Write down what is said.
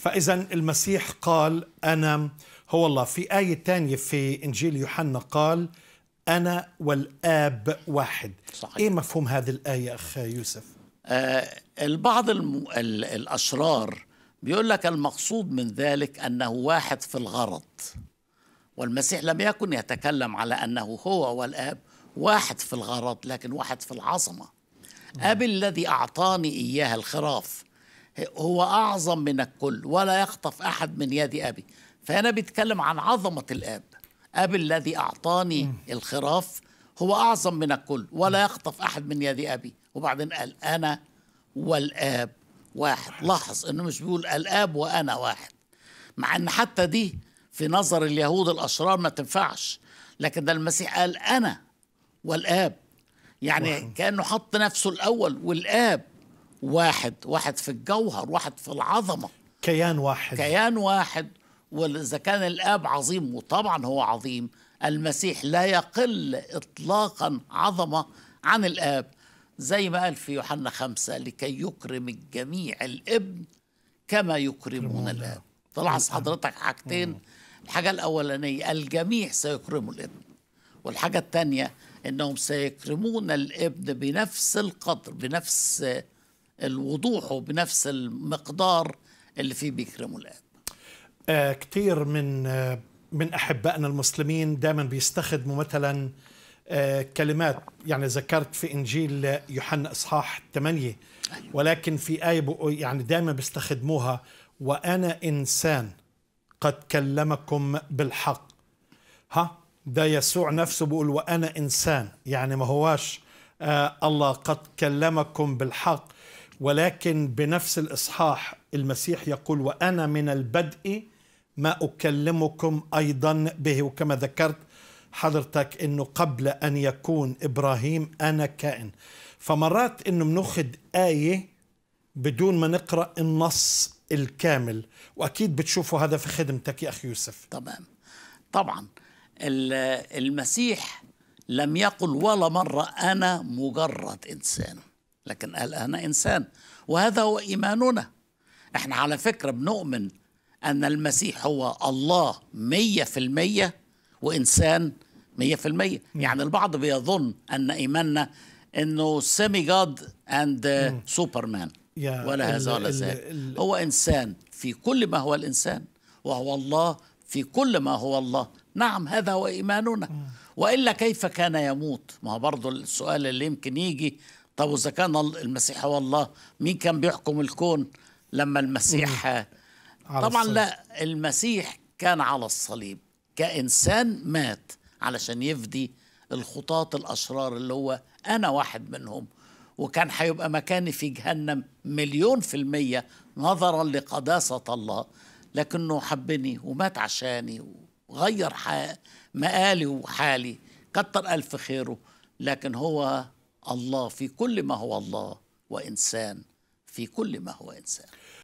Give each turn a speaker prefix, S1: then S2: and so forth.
S1: فإذا المسيح قال أنا هو الله في آية ثانية في إنجيل يوحنا قال أنا والآب واحد صحيح. إيه مفهوم هذه الآية أخ يوسف؟
S2: آه البعض الم... ال... الأشرار بيقول لك المقصود من ذلك أنه واحد في الغرض والمسيح لم يكن يتكلم على أنه هو والآب واحد في الغرض لكن واحد في العظمة نعم. أبي الذي أعطاني إياها الخراف هو أعظم من الكل ولا يخطف أحد من يد أبي فأنا بيتكلم عن عظمة الآب أبي الذي أعطاني الخراف هو أعظم من الكل ولا يخطف أحد من يد أبي وبعدين قال أنا والآب واحد لاحظ أنه مش بيقول الآب وأنا واحد مع أن حتى دي في نظر اليهود الأشرار ما تنفعش لكن ده المسيح قال أنا والآب يعني واحد. كأنه حط نفسه الأول والآب واحد واحد في الجوهر واحد في العظمة كيان واحد كيان واحد وإذا كان الآب عظيم وطبعا هو عظيم المسيح لا يقل إطلاقا عظمة عن الآب زي ما قال في يوحنا خمسة لكي يكرم الجميع الابن كما يكرمون الآب تلاحظ حضرتك حاجتين الحاجة الأولانية الجميع سيكرموا الابن والحاجة الثانية انهم سيكرمون الابن بنفس القدر بنفس الوضوح وبنفس المقدار اللي فيه بيكرموا الاب
S1: آه كتير من آه من احبائنا المسلمين دائما بيستخدموا مثلا آه كلمات يعني ذكرت في انجيل يوحنا اصحاح 8 أيوة. ولكن في ايه يعني دائما بيستخدموها وانا انسان قد كلمكم بالحق ها ده يسوع نفسه بيقول وانا انسان يعني ما هواش آه الله قد كلمكم بالحق ولكن بنفس الإصحاح المسيح يقول وأنا من البدء ما أكلمكم أيضا به وكما ذكرت حضرتك أنه قبل أن يكون إبراهيم أنا كائن فمرات أنه بناخذ آية بدون ما نقرأ النص الكامل وأكيد بتشوفوا هذا في خدمتك يا أخي يوسف تمام طبعا
S2: المسيح لم يقل ولا مرة أنا مجرد إنسان لكن قال أنا إنسان وهذا هو إيماننا إحنا على فكرة بنؤمن أن المسيح هو الله مية في المية وإنسان مية في المية يعني البعض بيظن أن إيماننا أنه سيمي جاد أند سوبرمان
S1: ولا هذا ولا ذاك
S2: هو إنسان في كل ما هو الإنسان وهو الله في كل ما هو الله نعم هذا هو إيماننا وإلا كيف كان يموت ما هو برضو السؤال اللي يمكن يجي طب واذا كان المسيح هو الله مين كان بيحكم الكون لما المسيح طبعا لا المسيح كان على الصليب كانسان مات علشان يفدي الخطاة الاشرار اللي هو انا واحد منهم وكان هيبقى مكاني في جهنم مليون في المية نظرا لقداسة الله لكنه حبني ومات عشاني وغير مقالي وحالي كتر ألف خيره لكن هو الله في كل ما هو الله وانسان في كل ما هو انسان